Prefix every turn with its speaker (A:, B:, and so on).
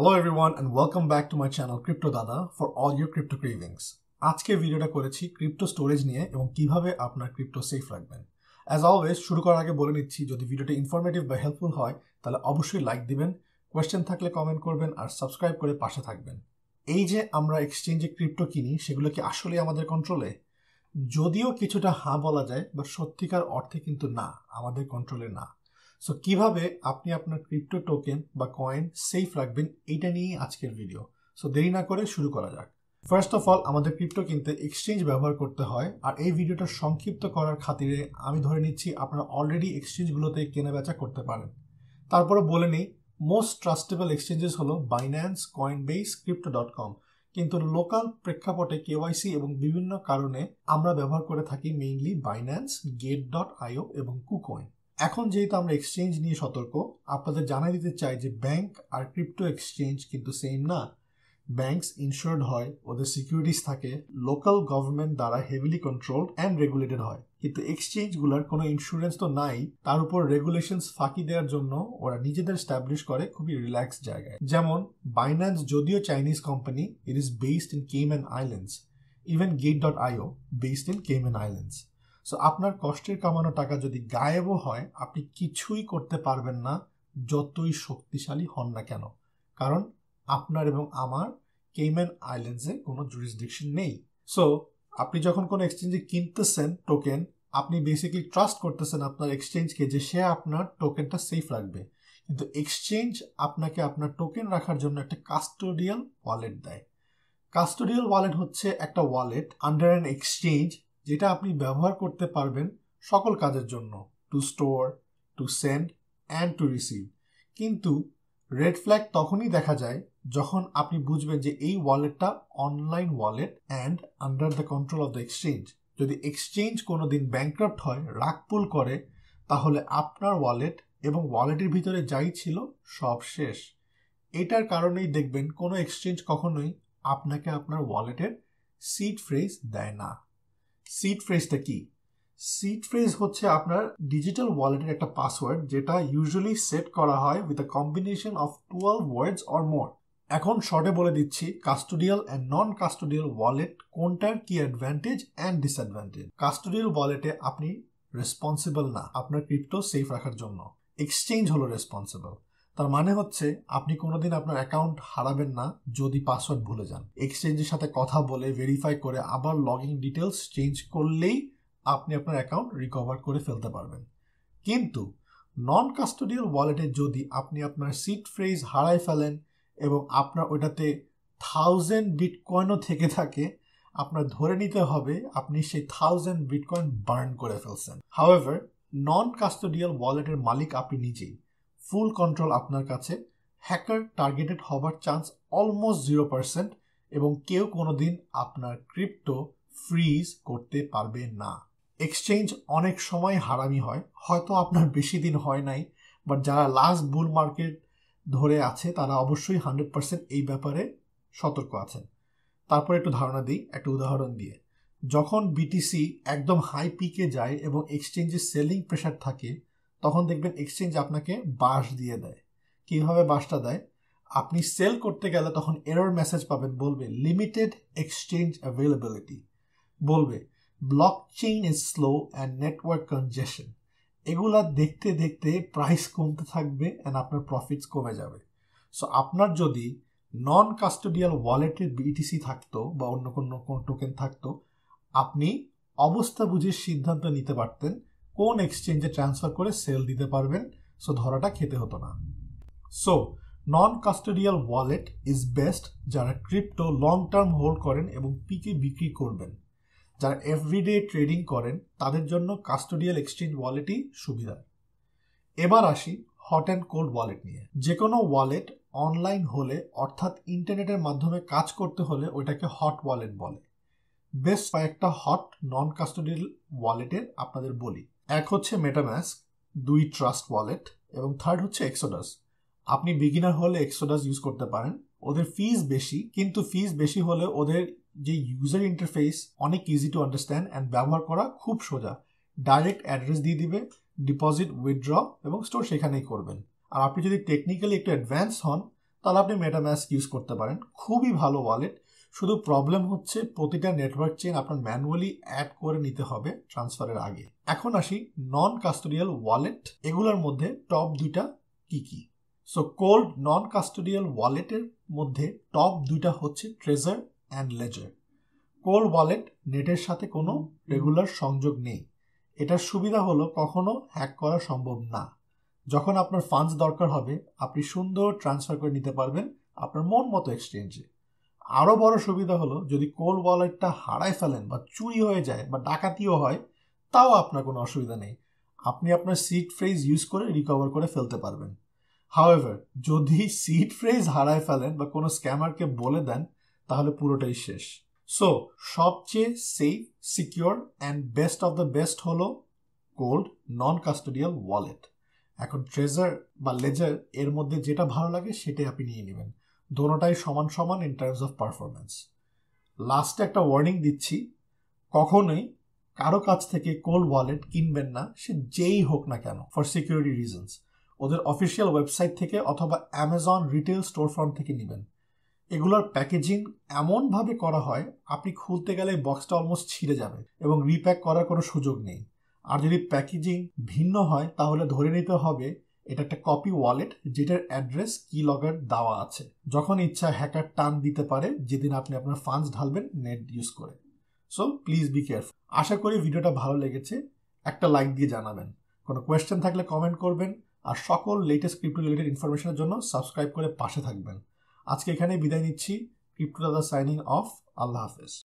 A: hello everyone and welcome back to my channel crypto Dada for all your crypto cravings আজকে ভিডিওটা করেছি crypto storage নিয়ে এবং কিভাবে আপনার ক্রিপ্টো সেফ রাখবেন অ্যাজ অলওয়েজ শুরু করার আগে বলে নিচ্ছি যদি ভিডিওটা ইনফরমেটিভ বা হেল্পফুল হয় তাহলে অবশ্যই লাইক দিবেন কোয়েশ্চেন থাকলে কমেন্ট করবেন আর সাবস্ক্রাইব করে পাশে থাকবেন এই যে আমরা এক্সচেঞ্জে ক্রিপ্টো কিনি সেগুলো কি আসলে আমাদের কন্ট্রোলে যদিও কিছুটা হাঁ বলা যায় বা সত্যিকার অর্থে কিন্তু না আমাদের কন্ট্রোলে না সো কিভাবে আপনি আপনার ক্রিপ্টো টোকেন বা কয়েন সেফ রাখবেন এইটা নিয়েই আজকের ভিডিও সো দেরি না করে শুরু করা যাক ফার্স্ট অফ অল আমাদের ক্রিপ্টো কিনতে এক্সচেঞ্জ ব্যবহার করতে হয় আর এই ভিডিওটা সংক্ষিপ্ত করার খাতিরে আমি ধরে নিচ্ছি আপনারা অলরেডি এক্সচেঞ্জগুলোতে কেনা বেচা করতে পারেন তারপরে বলে নিই মোস্ট ট্রাস্টেবল এক্সচেঞ্জেস হলো Binance Coinbase crypto dot com কিন্তু লোকাল প্রেক্ষাপটে কেওয়াইসি এবং বিভিন্ন কারণে আমরা ব্যবহার করে থাকি mainly Binance Gate dot io এবং কুকয়েন এখন যেহেতু আমরা এক্সচেঞ্জ নিয়ে সতর্ক আপনাদের জানাই দিতে চাই যে ব্যাংক আর ক্রিপ্টো এক্সচেঞ্জ কিন্তু সেম না ব্যাংকস ইনসিওর্ড হয় ওদের সিকিউরিটিস থাকে লোকাল গভর্নমেন্ট দ্বারা হেভিলি কন্ট্রোল অ্যান্ড রেগুলেটেড হয় কিন্তু এক্সচেঞ্জগুলোর কোনো ইন্স্যুরেন্স তো নাই তার উপর রেগুলেশনস ফাঁকি দেওয়ার জন্য ওরা নিজেদের স্ট্যাবলিশ করে খুবই রিল্যাক্স জায়গায় যেমন বাইন্যান্স যদিও Chinese company it is based in Cayman Islands even Gate dot io based in Cayman Islands so আপনার কষ্টের কামানো টাকা যদি গায়েবও হয় আপনি কিছুই করতে পারবেন না যতই শক্তিশালী হন না কেন কারণ আপনার এবং আমার কেইম্যান আইল্যান্ডসে কোনো জুরিসডিকশন নেই সো আপনি যখন কোনো এক্সচেঞ্জে কিনতেছেন টোকেন আপনি বেসিক্যালি ট্রাস্ট করতেছেন আপনার এক্সচেঞ্জকে যে সে আপনার টোকেনটা সেফ রাখবে কিন্তু এক্সচেঞ্জ আপনাকে আপনার টোকেন রাখার জন্য একটা কাস্টোডিয়াল ওয়ালেট দেয় কাস্টোডিয়াল ওয়ালেট হচ্ছে একটা ওয়ালেট আন্ডার অ্যান এক্সচেঞ্জ যেটা আপনি ব্যবহার করতে পারবেন সকল কাজের জন্য to store to send and to receive কিন্তু রেড ফ্ল্যাগ তখনই দেখা যায় যখন আপনি বুঝবেন যে এই ওয়ালেটটা online wallet and under the control of the exchange যদি এক্সচেঞ্জ কোনো দিন ব্যাঙ্করাপ্ট হয় রাগপুল করে তাহলে আপনার ওয়ালেট এবং ওয়ালেটের ভিতরে যাই ছিল সব শেষ এটার কারণেই দেখবেন কোনো এক্সচেঞ্জ কখনোই আপনাকে আপনার ওয়ালেটের সিট ফ্রেজ দেয় না সিট ফ্রেজটা কি সিট ফ্রেজ হচ্ছে আপনার ডিজিটাল ওয়ালেটের একটা পাসওয়ার্ড যেটা ইউজুয়ালি সেট করা হয় with a combination of twelve words or more এখন শর্টে বলে দিচ্ছি custodial and non custodial wallet কোনটার কি অ্যাডভান্টেজ অ্যান্ড ডিসঅ্যাডভান্টেজ কাস্টোডিয়াল ওয়ালেটে আপনি রেসপন্সিবল না আপনার ক্রিপ্টো সেফ রাখার জন্য এক্সচেঞ্জ হলো রেসপন্সিবল তার মানে হচ্ছে আপনি কোনোদিন আপনার অ্যাকাউন্ট হারাবেন না যদি পাসওয়ার্ড ভুলে যান এক্সচেঞ্জের সাথে কথা বলে ভেরিফাই করে আবার লগ ইন ডিটেলস চেঞ্জ করলেই আপনি আপনার অ্যাকাউন্ট রিকভার করে ফেলতে পারবেন কিন্তু নন কাস্টোডিয়াল ওয়ালেটে যদি আপনি আপনার সিট ফ্রেজ হারায় ফেলেন এবং আপনার ওটাতে থাউজেন্ড বিটকয়েনও থেকে থাকে আপনার ধরে নিতে হবে আপনি সেই থাউজেন্ড বিটকয়েন বার্ন করে ফেলছেন হাওয়েভার নন কাস্টোডিয়াল ওয়ালেটের মালিক আপনি নিজেই ফুল কন্ট্রোল আপনার কাছে হ্যাকার টার্গেটেড হবার চান্স অলমোস্ট জিরো পার্সেন্ট এবং কেউ কোনো দিন আপনার ক্রিপ্টো ফ্রিজ করতে পারবে না এক্সচেঞ্জ অনেক সময় হারামি হয় হয়তো আপনার বেশি দিন হয় নাই বাট যারা লাস্ট বুল মার্কেট ধরে আছে তারা অবশ্যই হান্ড্রেড পার্সেন্ট এই ব্যাপারে সতর্ক আছেন তারপর একটু ধারণা দিই একটা উদাহরণ দিয়ে যখন বিটিসি একদম হাই পিকে যায় এবং এক্সচেঞ্জের সেলিং প্রেশার থাকে তখন দেখবেন এক্সচেঞ্জ আপনাকে বাস দিয়ে দেয় কীভাবে বাসটা দেয় আপনি সেল করতে গেলে তখন এরর মেসেজ পাবেন বলবে লিমিটেড এক্সচেঞ্জ অ্যাভেলেবিলিটি বলবে blockchain is slow and network congestion এগুলা দেখতে দেখতে প্রাইস কমতে থাকবে অ্যান্ড আপনার প্রফিটস কমে যাবে সো আপনার যদি নন কাস্টোডিয়াল ওয়ালেটের বিটিসি থাকতো বা অন্য কোনো কোনো টোকেন থাকতো আপনি অবস্থা বুঝে সিদ্ধান্ত নিতে পারতেন কোন এক্সচেঞ্জে ট্রান্সফার করে সেল দিতে পারবেন সো ধরাটা খেতে হতো না so non custodial wallet is best যারা ক্রিপ্টো লং টার্ম হোল্ড করেন এবং পিকে বিক্রি করবেন যারা এভরিডে ট্রেডিং করেন তাদের জন্য কাস্টোডিয়াল এক্সচেঞ্জ ওয়ালেটই সুবিধা এবার আসি হট অ্যান্ড কোল্ড ওয়ালেট নিয়ে যে কোনো ওয়ালেট অনলাইন হলে অর্থাৎ ইন্টারনেটের মাধ্যমে কাজ করতে হলে ওইটাকে হট ওয়ালেট বলে বেশ কয়েকটা হট নন কাস্টোডিয়াল ওয়ালেটের আপনাদের বলি এক হচ্ছে মেটামাস্ক দুই ট্রাস্ট ওয়ালেট এবং থার্ড হচ্ছে এক্সোডাস আপনি বিগিনার হলে এক্সোডাস ইউজ করতে পারেন ওদের ফিজ বেশি কিন্তু ফিজ বেশি হলে ওদের যে ইউজার ইন্টারফেস অনেক ইজি টু আন্ডারস্ট্যান্ড অ্যান্ড ব্যবহার করা খুব সোজা ডাইরেক্ট অ্যাড্রেস দিয়ে দিবে ডিপোজিট উইথড্র এবং স্টোর সেখানেই করবেন আর আপনি যদি টেকনিক্যালি একটু অ্যাডভান্স হন তাহলে আপনি মেটাম্যাস্ক ইউজ করতে পারেন খুবই ভালো ওয়ালেট শুধু প্রবলেম হচ্ছে প্রতিটা নেটওয়ার্ক চেন আপনার ম্যানুয়ালি অ্যাড করে নিতে হবে ট্রান্সফারের আগে এখন আসি নন কাস্টোডিয়াল ওয়ালেট এগুলোর মধ্যে টপ দুইটা কি কি সো কোল্ড নন কাস্টোডিয়াল ওয়ালেটের মধ্যে টপ দুইটা হচ্ছে Trezor and Ledger cold wallet নেটের সাথে কোনো রেগুলার সংযোগ নেই এটার সুবিধা হলো কখনো হ্যাক করা সম্ভব না যখন আপনার ফান্ডস দরকার হবে আপনি সুন্দর ট্রান্সফার করে নিতে পারবেন আপনার মন মতো এক্সচেঞ্জে আরও বড় সুবিধা হলো যদি কোল্ড ওয়ালেটটা হারায় ফেলেন বা চুরি হয়ে যায় বা ডাকাতিও হয় তাও আপনার কোনো অসুবিধা নেই আপনি আপনার সিট ফ্রেজ ইউজ করে রিকভার করে ফেলতে পারবেন হাওয়েভার যদি সিট ফ্রেজ হারায় ফেলেন বা কোনো স্ক্যামারকে বলে দেন তাহলে পুরোটাই শেষ সো সবচেয়ে safe secure and best of the best হলো কোল্ড নন কাস্টোডিয়াল ওয়ালেট এখন ট্রেজার বা লেজার এর মধ্যে যেটা ভালো লাগে সেটাই আপনি নিয়ে নেবেন দোনোটাই সমান সমান ইন টার্মস অফ পারফরমেন্স লাস্টে একটা ওয়ার্নিং দিচ্ছি কখনোই কারো কাছ থেকে কোল ওয়ালেট কিনবেন না সে যেই হোক না কেন ফর সিকিউরিটি রিজনস ওদের অফিসিয়াল ওয়েবসাইট থেকে অথবা অ্যামাজন রিটেল স্টোর ফর্ম থেকে নেবেন এগুলোর প্যাকেজিং এমনভাবে করা হয় আপনি খুলতে গেলে বক্সটা অলমোস্ট ছিঁড়ে যাবে এবং রিপ্যাক করার কোনো সুযোগ নেই আর যদি প্যাকেজিং ভিন্ন হয় তাহলে ধরে নিতে হবে এটা একটা কপি ওয়ালেট যেটার অ্যাড্রেস কি লগার দেওয়া আছে যখন ইচ্ছা হ্যাকার টান দিতে পারে যেদিন আপনি আপনার ফান্ডস ঢালবেন নেট ইউজ করে সো প্লিজ বি কেয়ারফুল আশা করি ভিডিওটা ভালো লেগেছে একটা লাইক দিয়ে জানাবেন কোনো কোয়েশ্চেন থাকলে কমেন্ট করবেন আর সকল লেটেস্ট ক্রিপ্টো রিলেটেড ইনফরমেশনের জন্য সাবস্ক্রাইব করে পাশে থাকবেন আজকে এখানে বিদায় নিচ্ছি ক্রিপ্টো দাদা সাইনিং অফ আল্লাহ হাফেজ